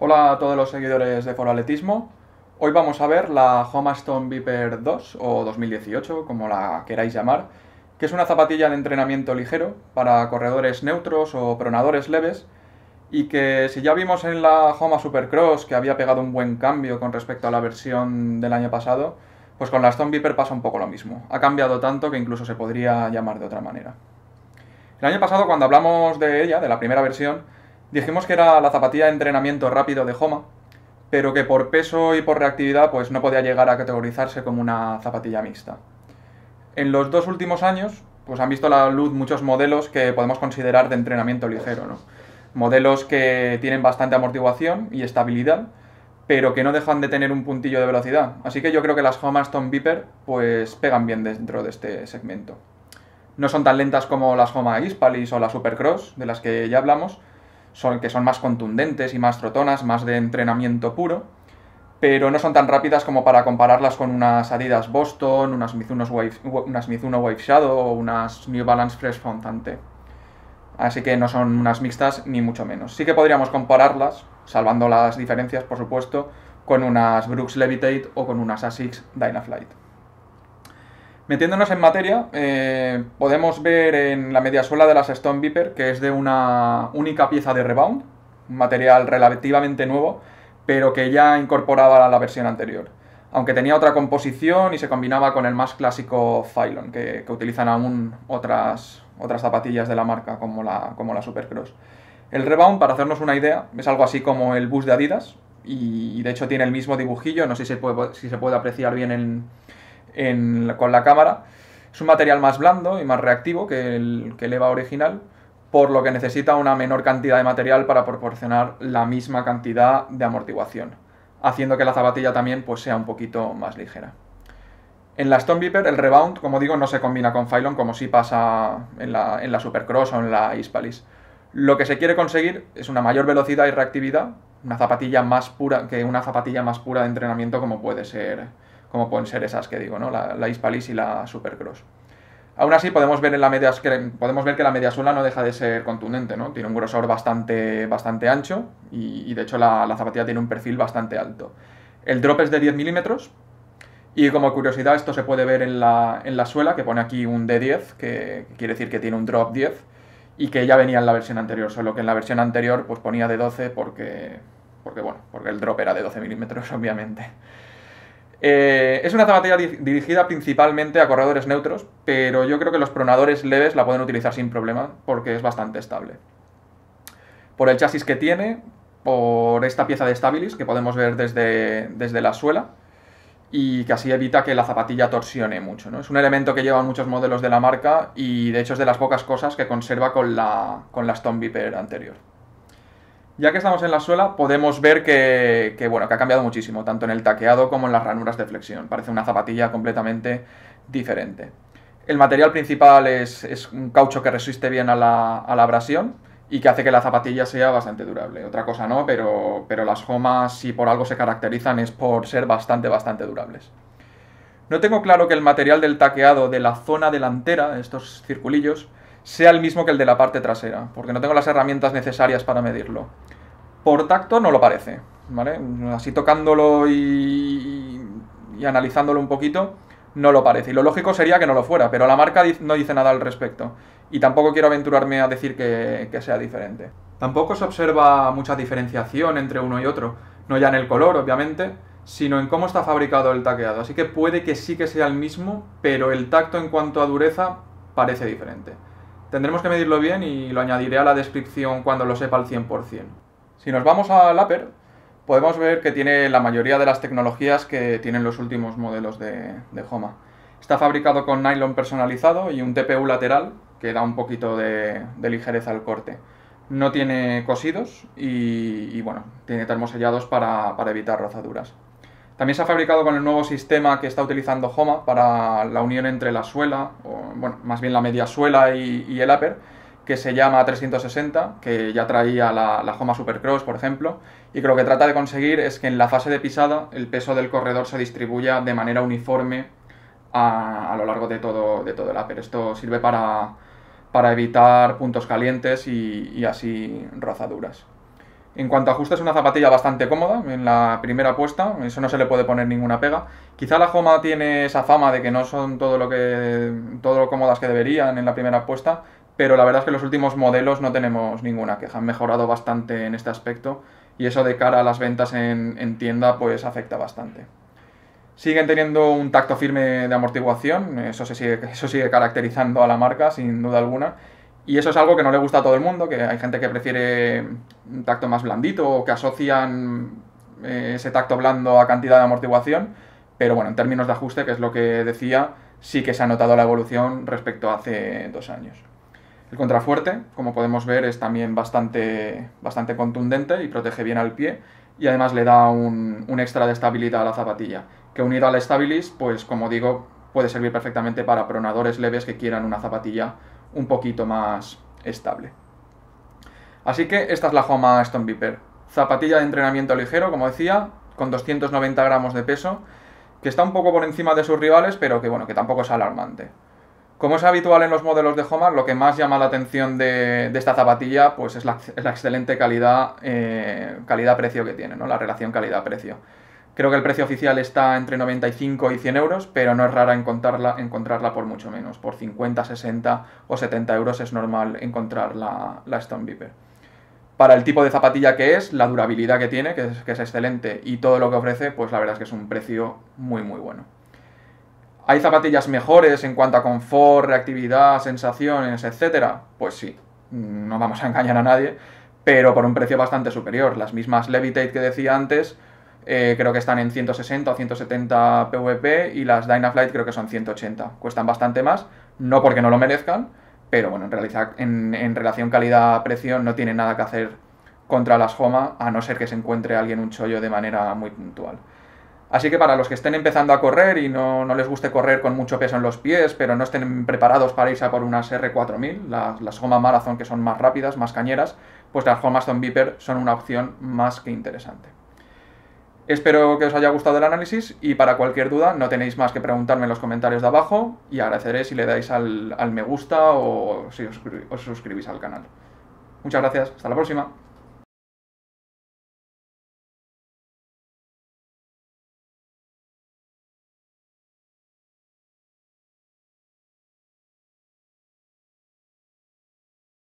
Hola a todos los seguidores de Foraletismo. Hoy vamos a ver la HOMA Stone Viper 2 o 2018, como la queráis llamar, que es una zapatilla de entrenamiento ligero para corredores neutros o pronadores leves y que si ya vimos en la Homa Supercross que había pegado un buen cambio con respecto a la versión del año pasado, pues con la Stone Viper pasa un poco lo mismo. Ha cambiado tanto que incluso se podría llamar de otra manera. El año pasado cuando hablamos de ella, de la primera versión, Dijimos que era la zapatilla de entrenamiento rápido de Homa, pero que por peso y por reactividad pues no podía llegar a categorizarse como una zapatilla mixta. En los dos últimos años pues han visto la luz muchos modelos que podemos considerar de entrenamiento ligero, modelos que tienen bastante amortiguación y estabilidad, pero que no dejan de tener un puntillo de velocidad. Así que yo creo que las Tom Viper pues pegan bien dentro de este segmento. No son tan lentas como las Homa Hispalis o la Supercross, de las que ya hablamos, son, que son más contundentes y más trotonas, más de entrenamiento puro, pero no son tan rápidas como para compararlas con unas Adidas Boston, unas Mizuno Wave, unas Wave Shadow o unas New Balance Fresh Fontante. Así que no son unas mixtas ni mucho menos. Sí que podríamos compararlas, salvando las diferencias por supuesto, con unas Brooks Levitate o con unas ASICS Dynaflight. Metiéndonos en materia, eh, podemos ver en la media mediasuela de las Stone Beeper, que es de una única pieza de rebound, un material relativamente nuevo, pero que ya incorporaba la versión anterior. Aunque tenía otra composición y se combinaba con el más clásico Phylon, que, utilizan aún otras, otras zapatillas de la marca, como la, como la Supercross. El rebound, para hacernos una idea, es algo así como el bus de Adidas, y de hecho tiene el mismo dibujillo, no sé si se puede, si se puede apreciar bien en con la cámara. Es un material más blando y más reactivo que el, que EVA original, por lo que necesita una menor cantidad de material para proporcionar la misma cantidad de amortiguación, haciendo que la zapatilla también pues, sea un poquito más ligera. En la Stone Viper el rebound, como digo, no se combina con Phylon como si pasa en la, en la Supercross o en la Hispalis. Lo que se quiere conseguir es una mayor velocidad y reactividad, una zapatilla más pura que una zapatilla más pura de entrenamiento como puede ser como pueden ser esas que digo, ¿no? la, la Hispalis y la Supercross. Aún así, podemos ver, en la media, que, podemos ver que la media suela no deja de ser contundente, ¿no? Tiene un grosor bastante, bastante ancho y, de hecho la, zapatilla tiene un perfil bastante alto. El drop es de 10 milímetros y como curiosidad esto se puede ver en la, en la suela, que pone aquí un D10, que quiere decir que tiene un drop 10 y que ya venía en la versión anterior, solo que en la versión anterior pues ponía de 12 porque, porque, bueno, porque el drop era de 12 milímetros obviamente. Eh, es una zapatilla dirigida principalmente a corredores neutros, pero yo creo que los pronadores leves la pueden utilizar sin problema porque es bastante estable. Por el chasis que tiene, por esta pieza de Stabilis que podemos ver desde, la suela y que así evita que la zapatilla torsione mucho. ¿no? Es un elemento que llevan muchos modelos de la marca y de hecho es de las pocas cosas que conserva con la, con la Stone Viper anterior. Ya que estamos en la suela, podemos ver que, bueno, que ha cambiado muchísimo, tanto en el taqueado como en las ranuras de flexión. Parece una zapatilla completamente diferente. El material principal es, un caucho que resiste bien a la, abrasión y que hace que la zapatilla sea bastante durable. Otra cosa no, pero, pero las gomas, si por algo se caracterizan, es por ser bastante, bastante durables. No tengo claro que el material del taqueado de la zona delantera, estos circulillos, sea el mismo que el de la parte trasera, porque no tengo las herramientas necesarias para medirlo. Por tacto no lo parece, ¿vale? Así tocándolo y, analizándolo un poquito, no lo parece. Y lo lógico sería que no lo fuera, pero la marca no dice nada al respecto. Y tampoco quiero aventurarme a decir que sea diferente. Tampoco se observa mucha diferenciación entre uno y otro, no ya en el color, obviamente, sino en cómo está fabricado el taqueado. Así que puede que sí que sea el mismo, pero el tacto en cuanto a dureza parece diferente. Tendremos que medirlo bien y lo añadiré a la descripción cuando lo sepa al 100%. Si nos vamos al Aper, podemos ver que tiene la mayoría de las tecnologías que tienen los últimos modelos de, Homa. Está fabricado con nylon personalizado y un TPU lateral que da un poquito de, ligereza al corte. No tiene cosidos y, bueno, tiene termosellados para, para evitar rozaduras. También se ha fabricado con el nuevo sistema que está utilizando Homa para la unión entre la suela, o, más bien la media suela y, el upper, que se llama 360, que ya traía la, Homa Supercross, por ejemplo, y que lo que trata de conseguir es que en la fase de pisada el peso del corredor se distribuya de manera uniforme a, lo largo de todo, el upper. Esto sirve para, evitar puntos calientes y así rozaduras. En cuanto a ajustes, es una zapatilla bastante cómoda en la primera puesta, eso no se le puede poner ninguna pega. Quizá la Joma tiene esa fama de que no son todo lo que todo lo cómodas que deberían en la primera puesta, pero la verdad es que los últimos modelos no tenemos ninguna queja, han mejorado bastante en este aspecto y eso de cara a las ventas en, tienda pues afecta bastante. Siguen teniendo un tacto firme de amortiguación, eso, eso sigue caracterizando a la marca sin duda alguna y eso es algo que no le gusta a todo el mundo, que hay gente que prefiere un tacto más blandito o que asocian eh, ese tacto blando a cantidad de amortiguación. Pero bueno, en términos de ajuste, que es lo que decía, sí que se ha notado la evolución respecto a hace dos años. El contrafuerte, como podemos ver, es también bastante, bastante contundente y protege bien al pie y además le da un, un extra de estabilidad a la zapatilla, que unido al Stabilis, pues como digo, puede servir perfectamente para pronadores leves que quieran una zapatilla un poquito más estable. Así que esta es la Homa Stone Viper. Zapatilla de entrenamiento ligero, como decía, con 290 gramos de peso, que está un poco por encima de sus rivales, pero que bueno, que tampoco es alarmante. Como es habitual en los modelos de Homa, lo que más llama la atención de, esta zapatilla pues es la, excelente calidad, eh, calidad-precio que tiene, ¿no? la relación calidad-precio. Creo que el precio oficial está entre 95 y 100 euros, pero no es rara encontrarla, encontrarla por mucho menos. Por 50, 60 o 70 euros es normal encontrar la, Stone Viper. Para el tipo de zapatilla que es, la durabilidad que tiene, que es, que es excelente, y todo lo que ofrece, pues la verdad es que es un precio muy, muy bueno. ¿Hay zapatillas mejores en cuanto a confort, reactividad, sensaciones, etcétera? Pues sí, no vamos a engañar a nadie, pero por un precio bastante superior. Las mismas Levitate que decía antes eh, creo que están en 160 o 170 PVP y las Dynaflight creo que son 180. Cuestan bastante más, no porque no lo merezcan, pero bueno, en, realidad, en, relación calidad-precio no tienen nada que hacer contra las Homa, a no ser que se encuentre alguien un chollo de manera muy puntual. Así que para los que estén empezando a correr y no, les guste correr con mucho peso en los pies, pero no estén preparados para irse a por unas R4000, las, las Homa Marathon que son más rápidas, más cañeras, pues las Homa Stone Beeper son una opción más que interesante. Espero que os haya gustado el análisis y para cualquier duda no tenéis más que preguntarme en los comentarios de abajo y agradeceré si le dais al, me gusta o si os, os suscribís al canal. Muchas gracias, hasta la próxima.